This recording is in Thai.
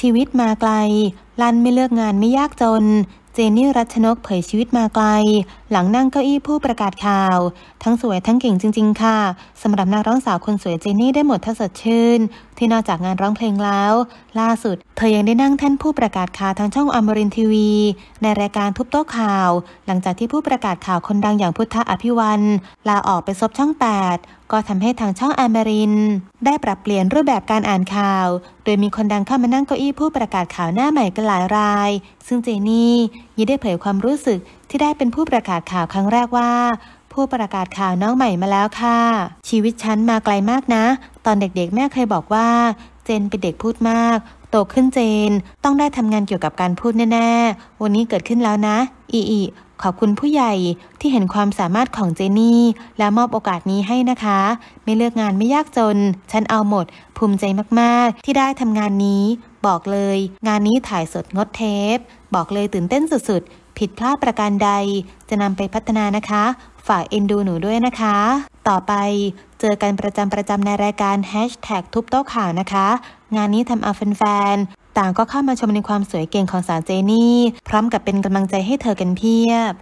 ชีวิตมาไกลลั่นไม่เลือกงานไม่ยากจน เจนี่รัชนกเผยชีวิตมาไกล หลังนั่งเก้าอี้ผู้ประกาศข่าว ทั้งสวยทั้งเก่งจริง ๆ ค่ะสำหรับนักร้องสาวคนสวยเจนี่ได้หมดทัศน์ชื่น ที่นอกจากงานร้องเพลงแล้ว ล่าสุด เธอยังได้นั่งแท่นผู้ประกาศข่าวทางช่องอมรินทีวี ในรายการทุบโต๊ะข่าว หลังจากที่ผู้ประกาศข่าวคนดังอย่างพุทธอภิวัน ลาออกไปซบช่อง 8 ก็ทำให้ทางช่องอมรินได้ปรับเปลี่ยนรูปแบบการอ่านข่าว โดยมีคนดังเข้ามานั่งเก้าอี้ผู้ประกาศข่าวหน้าใหม่กันหลายราย ซึ่งเจนี่ยังได้เผยความรู้สึกที่ได้เป็นผู้ประกาศข่าวครั้งแรกว่า ผู้ประกาศข่าวน้องใหม่มาแล้วค่ะ ชีวิตฉันมาไกลมากนะ ตอนเด็กๆแม่เคยบอกว่า เจนเป็นเด็กพูดมาก โตขึ้นเจนต้องได้ทำงานเกี่ยวกับการพูดแน่ๆ วันนี้เกิดขึ้นแล้วนะอีอีขอบคุณผู้ใหญ่ที่เห็นความสามารถของเจนี่ และมอบโอกาสนี้ให้นะคะ ไม่เลือกงานไม่ยากจน ฉันเอาหมดภูมิใจมาก ๆ ที่ได้ทำงานนี้ บอกเลยงานนี้ถ่ายสดงดเทปบอกเลยตื่นเต้นสุด ๆผิดพลาดประการใดจะนำไปพัฒนานะคะฝากเอ็นดูหนูด้วยนะคะ ต่อไปเจอกันประจำประจำในรายการ h a s h t a กทุบโต๊ะข่าวนะคะ งานนี้ทำเอาแฟนๆต่างก็เข้ามาชมในความสวยเก่งของสาวเจนี่ พร้อมกับเป็นกำลังใจให้เธอกันเพียบ